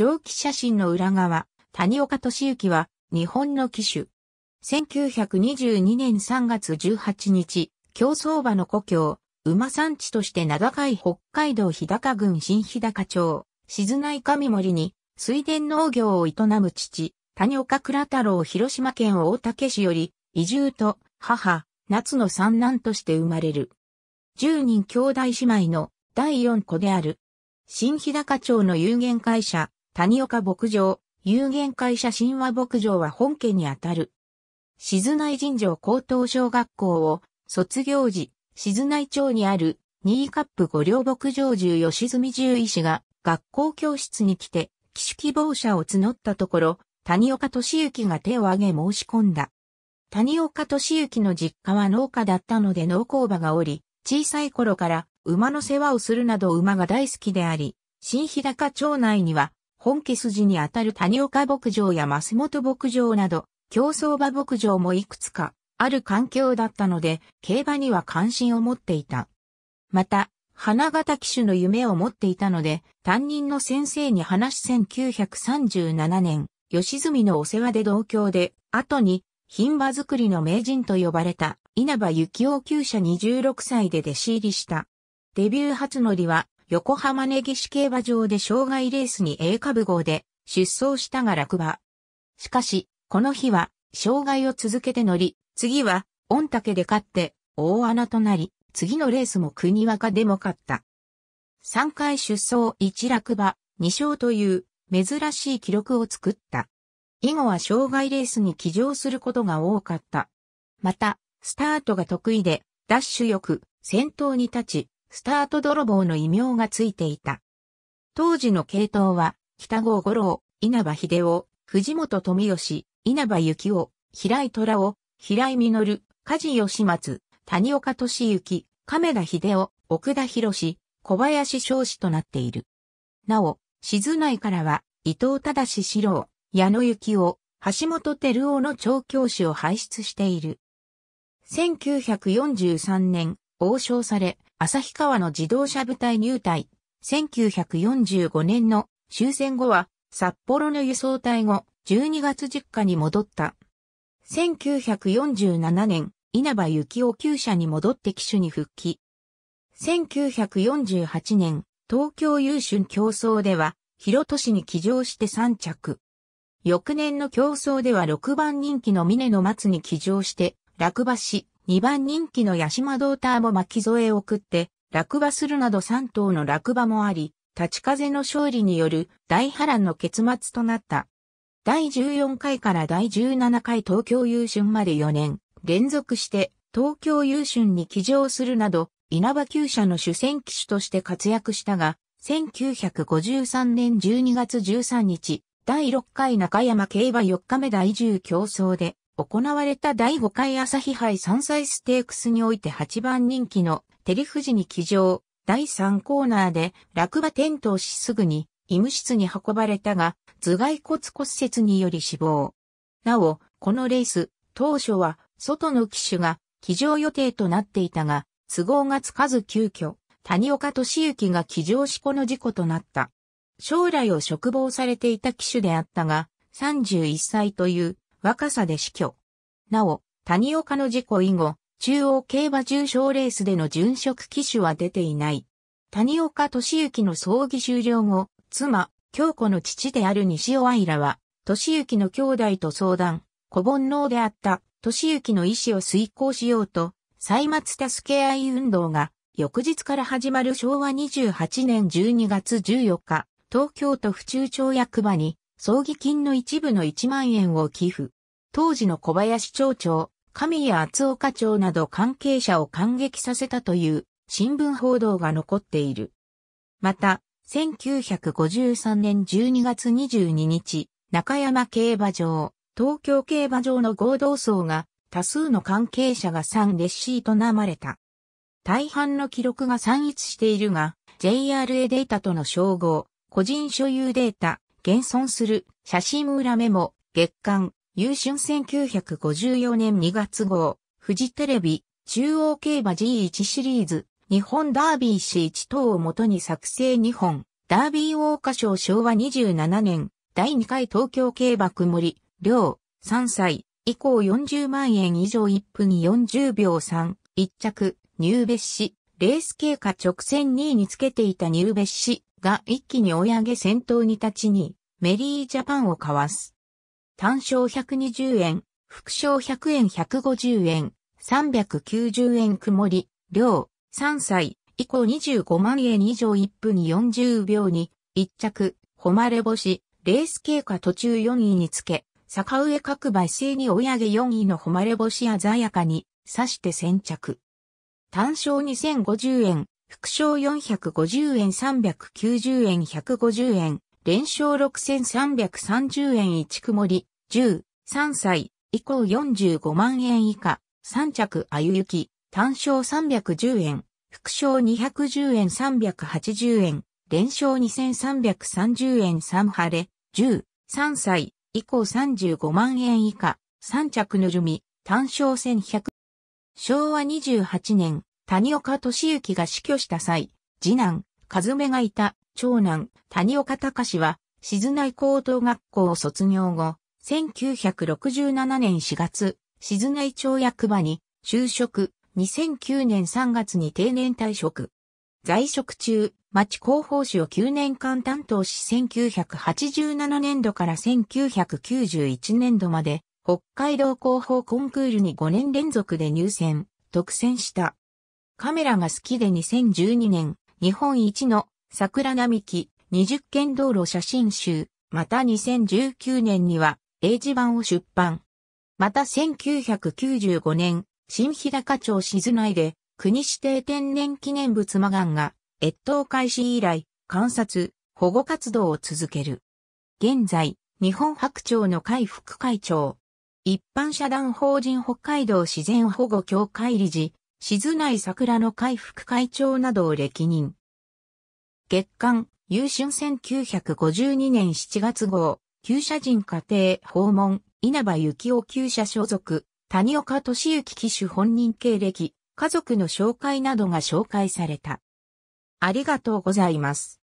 蒸気写真の裏側、谷岡俊之は、日本の機種。1922年3月18日、競走馬の故郷、馬産地として名高い北海道日高郡新日高町、静内上森に、水田農業を営む父、谷岡倉太郎広島県大竹市より、移住と、母、夏の三男として生まれる。10人兄弟姉妹の第4子である。新日高町の有限会社、谷岡牧場、有限会社神話牧場は本家にあたる。静内神城高等小学校を卒業時、静内町にある2。カップ五両牧場中吉住獣医師が学校教室に来て、寄宿希望者を募ったところ、谷岡俊之が手を挙げ申し込んだ。谷岡俊之の実家は農家だったので農耕馬がおり、小さい頃から馬の世話をするなど馬が大好きであり、新日高町内には本家筋にあたる谷岡牧場や増本牧場など、競争馬牧場もいくつかある環境だったので、競馬には関心を持っていた。また、花形騎手の夢を持っていたので、担任の先生に話し1937年、吉住のお世話で同郷で、後に、品馬作りの名人と呼ばれた、稲葉幸雄厩舎2 6歳で弟子入りした。デビュー初乗りは、横浜根岸競馬場で障害レースに A 株号で出走したが落馬。しかし、この日は、障害を続けて乗り、次は、御嶽で勝って、大穴となり、次のレースも国若でも勝った。3回出走1落馬、2勝という珍しい記録を作った。以後は障害レースに騎乗することが多かった。また、スタートが得意で、ダッシュよく、先頭に立ち、スタート泥棒の異名がついていた。当時の系統は、北郷五郎、稲葉秀夫、藤本富吉、稲葉幸夫、平井虎夫、平井実、梶義松、谷岡俊幸、亀田秀夫、奥田博士、小林少子となっている。なお、静内からは、伊藤忠史郎、矢野幸夫、橋本照夫の調教師を輩出している。1943年、王将され、旭川の自動車部隊入隊。1945年の終戦後は札幌の輸送隊後12月実家に戻った。1947年、稲葉幸雄旧車に戻って機種に復帰。1948年、東京優春競争では、広都市に騎乗して3着。翌年の競争では6番人気の峰の松に騎乗して、落馬し、2番人気の八島ドーターも巻き添えを送って、落馬するなど3頭の落馬もあり、立ち風の勝利による大波乱の結末となった。第14回から第17回東京優春まで4年、連続して東京優春に騎乗するなど、稲葉厩舎の主戦騎手として活躍したが、1953年12月13日、第6回中山競馬4日目第10競争で、行われた第5回朝日杯山菜ステークスにおいて8番人気の照りフジに騎乗、第3コーナーで落馬転倒しすぐに医務室に運ばれたが頭蓋骨骨折により死亡。なお、このレース、当初は外の騎手が騎乗予定となっていたが、都合がつかず急遽、谷岡俊行が騎乗しこの事故となった。将来を嘱望されていた騎手であったが、31歳という若さで死去。なお、谷岡の事故以後、中央競馬重賞レースでの殉職騎手は出ていない。谷岡俊之の葬儀終了後、妻、京子の父である西尾愛らは、俊之の兄弟と相談、子煩悩であった俊之の意思を遂行しようと、歳末助け合い運動が、翌日から始まる昭和28年12月14日、東京都府中町役場に、葬儀金の一部の1万円を寄付。当時の小林町長、神谷厚岡町など関係者を感激させたという新聞報道が残っている。また、1953年12月22日、中山競馬場、東京競馬場の合同葬が多数の関係者が参列し営まれた。大半の記録が散逸しているが、JRA データとの称号、個人所有データ、現存する写真裏メモ、月刊、優春1954年2月号、フジテレビ、中央競馬 G1 シリーズ、日本ダービー史1等をもとに作成2本、ダービー桜花賞昭和27年、第2回東京競馬曇り、両、3歳、以降40万円以上1分40秒3、1着、入別誌、レース経過直線2位につけていたニューベッシが一気に追い上げ先頭に立ちに、メリージャパンをかわす。単勝120円、副賞100円150円、390円曇り、量、3歳、以降25万円以上1分40秒に、1着、誉れ星、レース経過途中4位につけ、坂上各馬制に追い上げ4位の誉れ星鮮やかに、刺して先着。単勝2050円、副賞450円390円150円、連勝6330円1曇り、10、3歳、以降45万円以下、3着あ行き、単勝310円、副賞210円380円、連勝2330円3晴れ、10、3歳、以降35万円以下、3着ぬるみ、単勝1100昭和28年、谷岡俊幸が死去した際、次男、和目がいた、長男、谷岡隆は、静内高等学校を卒業後、1967年4月、静内町役場に就職、2009年3月に定年退職。在職中、町広報誌を9年間担当し1987年度から1991年度まで北海道広報コンクールに5年連続で入選、特選した。カメラが好きで2012年、日本一の桜並木20県道路写真集、また2019年には英字版を出版。また1995年、新日高町静内で国指定天然記念物マガンが越冬開始以来、観察、保護活動を続ける。現在、日本白鳥の会副会長。一般社団法人北海道自然保護協会理事、静内桜の会副会長などを歴任。月刊、優春1952年7月号、旧社人家庭訪問、稲葉幸雄旧社所属、谷岡俊行騎手本人経歴、家族の紹介などが紹介された。ありがとうございます。